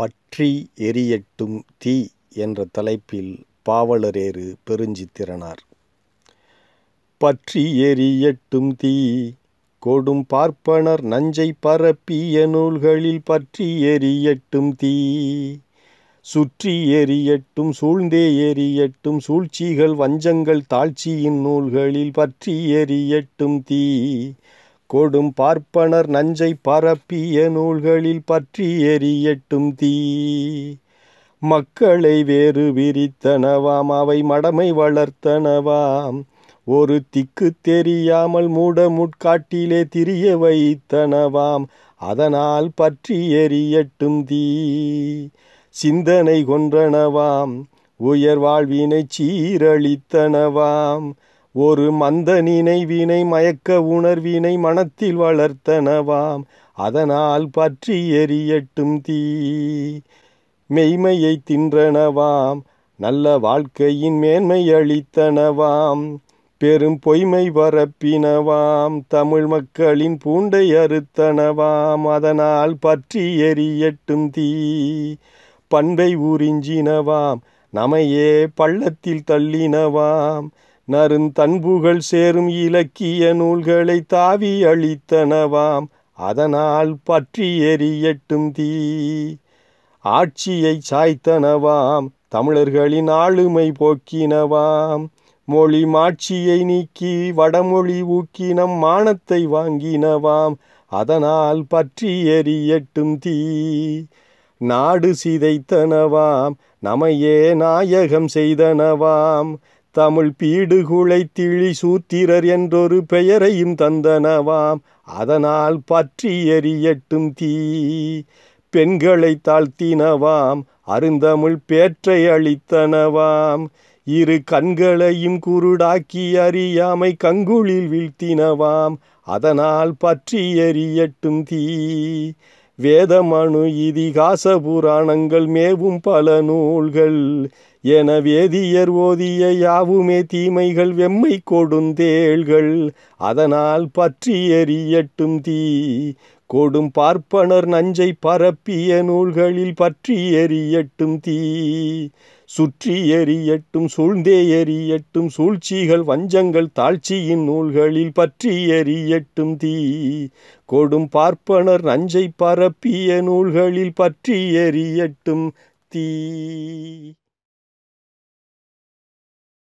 பற்றி எரியட்டும் தீ என்ற தலைப்பில் பாவலரேறு பெருஞ்சித்திரனார் பற்றி எரியட்டும் தீ கொடும் பார்ப்பனர் நஞ்சை பரப்பிய நூல்களில் பற்றி எரியட்டும் தீ சுற்றி எரியட்டும் சூழ்ந்தே எரியட்டும் சூழ்ச்சிகள் வஞ்சங்கள் தாழ்ச்சியின் நூல்களில் பற்றி எரியட்டும் தீ கொடும் பார்ப்பனர் நஞ்சை பரப்பிய நூல்களில் பற்றி எரியட்டும் தீ மக்களை வேறு விரித்தனவாம் அவை மடமை வளர்த்தனவாம் ஒரு திக்கு தெரியாமல் மூட முட்காட்டிலே திரிய வைத்தனவாம் அதனால் பற்றி எரியட்டும் தீ சிந்தனை கொன்றனவாம் உயர் வாழ்வினை சீரழித்தனவாம் ஒரு மந்த நினைவினை மயக்க உணர்வினை மனத்தில் வளர்த்தனவாம் அதனால் பற்றி எரியட்டும் தீ மெய்மையை தின்றனவாம் நல்ல வாழ்க்கையின் மேன்மை அளித்தனவாம் பெரும் பொய்மை வரப்பினவாம் தமிழ் மக்களின் பூண்டை அறுத்தனவாம் அதனால் பற்றி எரியட்டும் தீ பண்பை உறிஞ்சினவாம் நமையே பள்ளத்தில் தள்ளினவாம் நருந்தன்புகள் சேரும் இலக்கிய நூல்களை தாவி அளித்தனவாம் அதனால் பற்றி எறியட்டும் தீ ஆட்சியை சாய்த்தனவாம் தமிழர்களின் ஆளுமை போக்கினவாம் மொழி மாட்சியை நீக்கி வடமொழி ஊக்கினம் மானத்தை வாங்கினவாம் அதனால் பற்றி எறியட்டும் தீ நாடு சிதைத்தனவாம் நமையே நாயகம் செய்தனவாம் தமிழ் பீடுகுளை திழி சூத்திரர் என்றொரு பெயரையும் தந்தனவாம் அதனால் பற்றி எரியட்டும் தீ பெண்களை தாழ்த்தினவாம் அருந்தமிழ் பேற்றை அளித்தனவாம் இரு கண்களையும் குருடாக்கி அறியாமை கங்குளில் வீழ்த்தினவாம் அதனால் பற்றி எரியட்டும் தீ வேதமனு இதிகாச புராணங்கள் மேவும் பல நூல்கள் என வேதியர் ஓதிய யாவுமே தீமைகள் வெம்மை கொடுந்தேள்கள் அதனால் பற்றி எறியட்டும் தீ கொடும் பார்ப்பனர் நஞ்சை பரப்பிய நூல்களில் பற்றி எறியட்டும் தீ சுற்றி எறியட்டும் சூழ்ந்தே எறியட்டும் சூழ்ச்சிகள் வஞ்சங்கள் தாழ்ச்சியின் நூல்களில் பற்றி எறியட்டும் தீ கொடும் பார்ப்பனர் நஞ்சை பரப்பிய நூல்களில் பற்றி எறியட்டும் தீ